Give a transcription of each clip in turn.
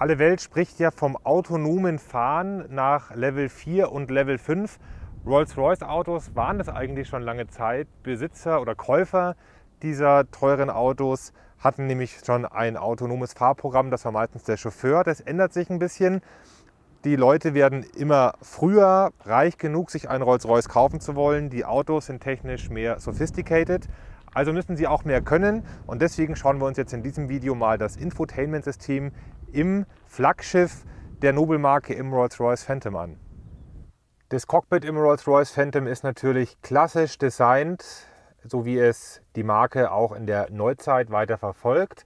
Alle Welt spricht ja vom autonomen Fahren nach Level 4 und Level 5. Rolls-Royce-Autos waren es eigentlich schon lange Zeit. Besitzer oder Käufer dieser teuren Autos hatten nämlich schon ein autonomes Fahrprogramm. Das war meistens der Chauffeur. Das ändert sich ein bisschen. Die Leute werden immer früher reich genug, sich ein Rolls-Royce kaufen zu wollen. Die Autos sind technisch mehr sophisticated. Also müssen sie auch mehr können und deswegen schauen wir uns jetzt in diesem Video mal das Infotainment-System im Flaggschiff der Nobelmarke im Rolls-Royce Phantom an. Das Cockpit im Rolls-Royce Phantom ist natürlich klassisch designt, so wie es die Marke auch in der Neuzeit weiter verfolgt.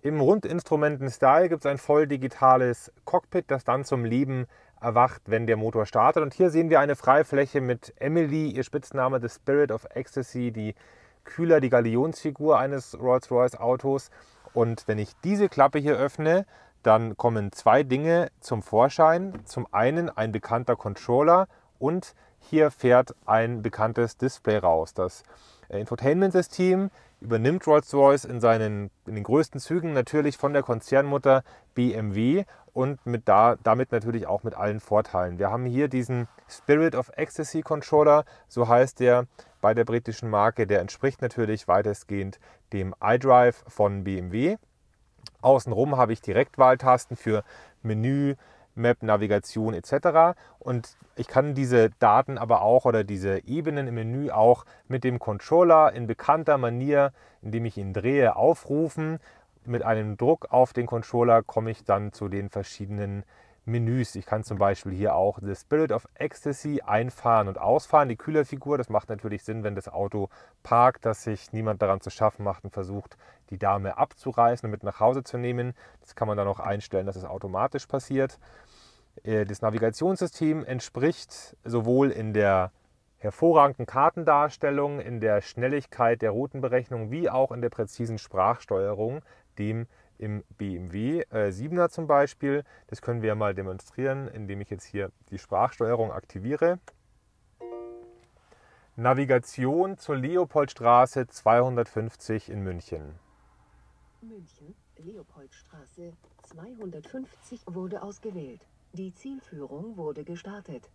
Im Rundinstrumenten-Style gibt es ein voll digitales Cockpit, das dann zum Leben erwacht, wenn der Motor startet. Und hier sehen wir eine Freifläche mit Emily, ihr Spitzname The Spirit of Ecstasy, die Kühler, die Galionsfigur eines Rolls-Royce-Autos. Und wenn ich diese Klappe hier öffne, dann kommen zwei Dinge zum Vorschein. Zum einen ein bekannter Controller und hier fährt ein bekanntes Display raus. Das äh, Infotainment-System übernimmt Rolls-Royce in, in den größten Zügen natürlich von der Konzernmutter BMW und mit da, damit natürlich auch mit allen Vorteilen. Wir haben hier diesen Spirit of Ecstasy Controller, so heißt der bei der britischen Marke. Der entspricht natürlich weitestgehend dem iDrive von BMW. Außenrum habe ich Direktwahltasten für Menü, Map, Navigation etc. Und ich kann diese Daten aber auch oder diese Ebenen im Menü auch mit dem Controller in bekannter Manier, indem ich ihn drehe, aufrufen. Mit einem Druck auf den Controller komme ich dann zu den verschiedenen Menüs. Ich kann zum Beispiel hier auch The Spirit of Ecstasy einfahren und ausfahren, die Kühlerfigur. Das macht natürlich Sinn, wenn das Auto parkt, dass sich niemand daran zu schaffen macht und versucht, die Dame abzureißen und mit nach Hause zu nehmen. Das kann man dann auch einstellen, dass es automatisch passiert. Äh, das Navigationssystem entspricht sowohl in der hervorragenden Kartendarstellung, in der Schnelligkeit der Routenberechnung wie auch in der präzisen Sprachsteuerung dem im BMW äh, 7er zum Beispiel. Das können wir mal demonstrieren, indem ich jetzt hier die Sprachsteuerung aktiviere. Navigation zur Leopoldstraße 250 in München. München, Leopoldstraße 250 wurde ausgewählt. Die Zielführung wurde gestartet.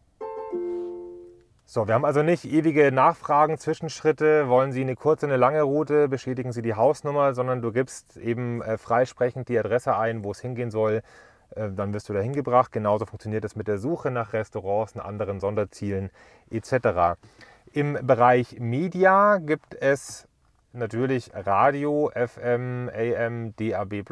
So, wir haben also nicht ewige Nachfragen, Zwischenschritte, wollen Sie eine kurze, eine lange Route, bestätigen Sie die Hausnummer, sondern du gibst eben äh, freisprechend die Adresse ein, wo es hingehen soll, äh, dann wirst du da hingebracht. Genauso funktioniert es mit der Suche nach Restaurants, nach anderen Sonderzielen etc. Im Bereich Media gibt es natürlich Radio, FM, AM, DAB+.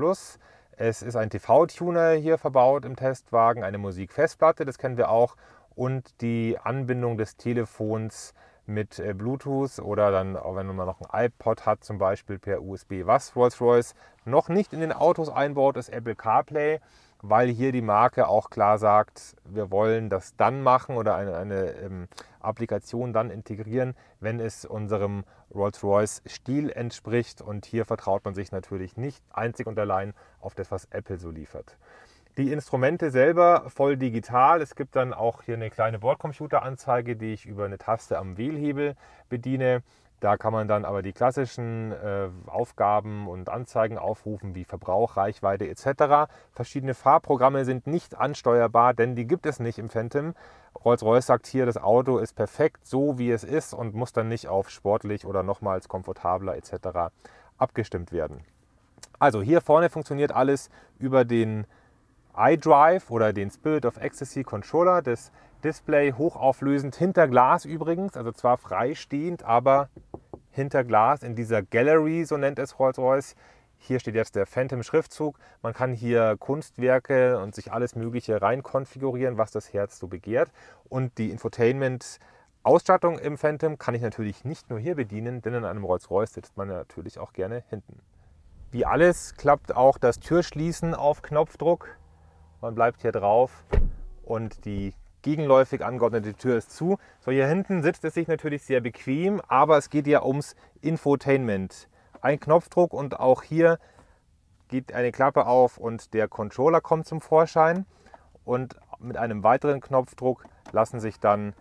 Es ist ein TV-Tuner hier verbaut im Testwagen, eine Musikfestplatte, das kennen wir auch und die Anbindung des Telefons mit äh, Bluetooth oder dann, wenn man noch ein iPod hat, zum Beispiel per USB. Was Rolls-Royce noch nicht in den Autos einbaut, ist Apple CarPlay, weil hier die Marke auch klar sagt, wir wollen das dann machen oder eine, eine ähm, Applikation dann integrieren, wenn es unserem Rolls-Royce-Stil entspricht. Und hier vertraut man sich natürlich nicht einzig und allein auf das, was Apple so liefert. Die Instrumente selber voll digital. Es gibt dann auch hier eine kleine Bordcomputeranzeige, die ich über eine Taste am Wählhebel bediene. Da kann man dann aber die klassischen äh, Aufgaben und Anzeigen aufrufen, wie Verbrauch, Reichweite etc. Verschiedene Fahrprogramme sind nicht ansteuerbar, denn die gibt es nicht im Phantom. Rolls-Royce sagt hier, das Auto ist perfekt so, wie es ist und muss dann nicht auf sportlich oder nochmals komfortabler etc. abgestimmt werden. Also hier vorne funktioniert alles über den iDrive oder den Spirit of Ecstasy Controller, das Display hochauflösend hinter Glas übrigens, also zwar freistehend, aber hinter Glas in dieser Gallery, so nennt es Rolls-Royce. Hier steht jetzt der Phantom-Schriftzug. Man kann hier Kunstwerke und sich alles Mögliche rein konfigurieren, was das Herz so begehrt. Und die Infotainment-Ausstattung im Phantom kann ich natürlich nicht nur hier bedienen, denn in einem Rolls-Royce sitzt man natürlich auch gerne hinten. Wie alles klappt auch das Türschließen auf Knopfdruck. Man bleibt hier drauf und die gegenläufig angeordnete Tür ist zu. So, hier hinten sitzt es sich natürlich sehr bequem, aber es geht ja ums Infotainment. Ein Knopfdruck und auch hier geht eine Klappe auf und der Controller kommt zum Vorschein. Und mit einem weiteren Knopfdruck lassen sich dann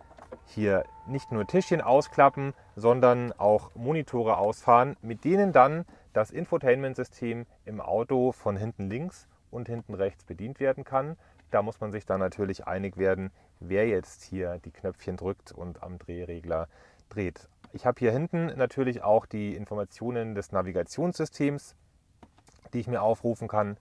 hier nicht nur Tischchen ausklappen, sondern auch Monitore ausfahren, mit denen dann das Infotainment-System im Auto von hinten links und hinten rechts bedient werden kann. Da muss man sich dann natürlich einig werden, wer jetzt hier die Knöpfchen drückt und am Drehregler dreht. Ich habe hier hinten natürlich auch die Informationen des Navigationssystems, die ich mir aufrufen kann.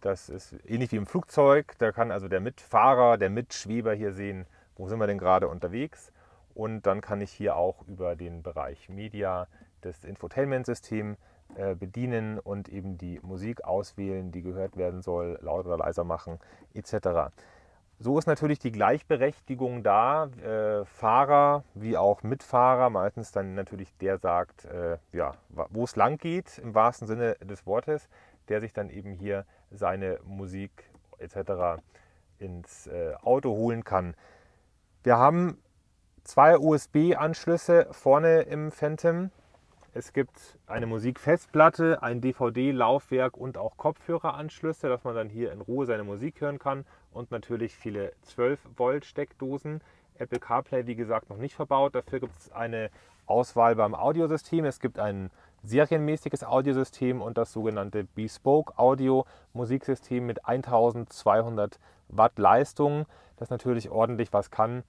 Das ist ähnlich wie im Flugzeug. Da kann also der Mitfahrer, der Mitschweber hier sehen, wo sind wir denn gerade unterwegs. Und dann kann ich hier auch über den Bereich Media das Infotainment-System äh, bedienen und eben die Musik auswählen, die gehört werden soll, lauter oder leiser machen etc. So ist natürlich die Gleichberechtigung da. Äh, Fahrer wie auch Mitfahrer, meistens dann natürlich der sagt, äh, ja, wo es lang geht, im wahrsten Sinne des Wortes, der sich dann eben hier seine Musik etc. ins äh, Auto holen kann. Wir haben zwei USB-Anschlüsse vorne im Phantom. Es gibt eine Musikfestplatte, ein DVD-Laufwerk und auch Kopfhöreranschlüsse, dass man dann hier in Ruhe seine Musik hören kann und natürlich viele 12-Volt-Steckdosen. Apple CarPlay, wie gesagt, noch nicht verbaut. Dafür gibt es eine Auswahl beim Audiosystem. Es gibt ein serienmäßiges Audiosystem und das sogenannte Bespoke Audio Musiksystem mit 1200 Watt Leistung, das natürlich ordentlich was kann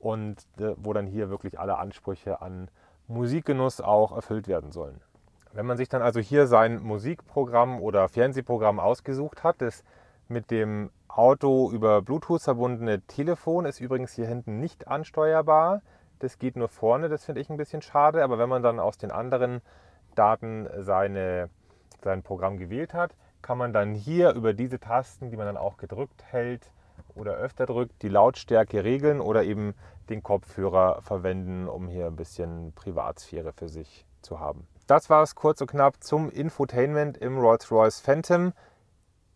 und äh, wo dann hier wirklich alle Ansprüche an Musikgenuss auch erfüllt werden sollen. Wenn man sich dann also hier sein Musikprogramm oder Fernsehprogramm ausgesucht hat, das mit dem Auto über Bluetooth verbundene Telefon ist übrigens hier hinten nicht ansteuerbar. Das geht nur vorne, das finde ich ein bisschen schade. Aber wenn man dann aus den anderen Daten seine, sein Programm gewählt hat, kann man dann hier über diese Tasten, die man dann auch gedrückt hält, oder öfter drückt, die Lautstärke regeln oder eben den Kopfhörer verwenden, um hier ein bisschen Privatsphäre für sich zu haben. Das war es kurz und knapp zum Infotainment im Rolls-Royce Phantom.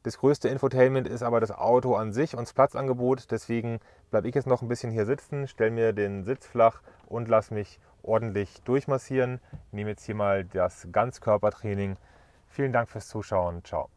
Das größte Infotainment ist aber das Auto an sich und das Platzangebot. Deswegen bleibe ich jetzt noch ein bisschen hier sitzen, stelle mir den Sitz flach und lasse mich ordentlich durchmassieren. Ich nehme jetzt hier mal das Ganzkörpertraining. Vielen Dank fürs Zuschauen. Ciao.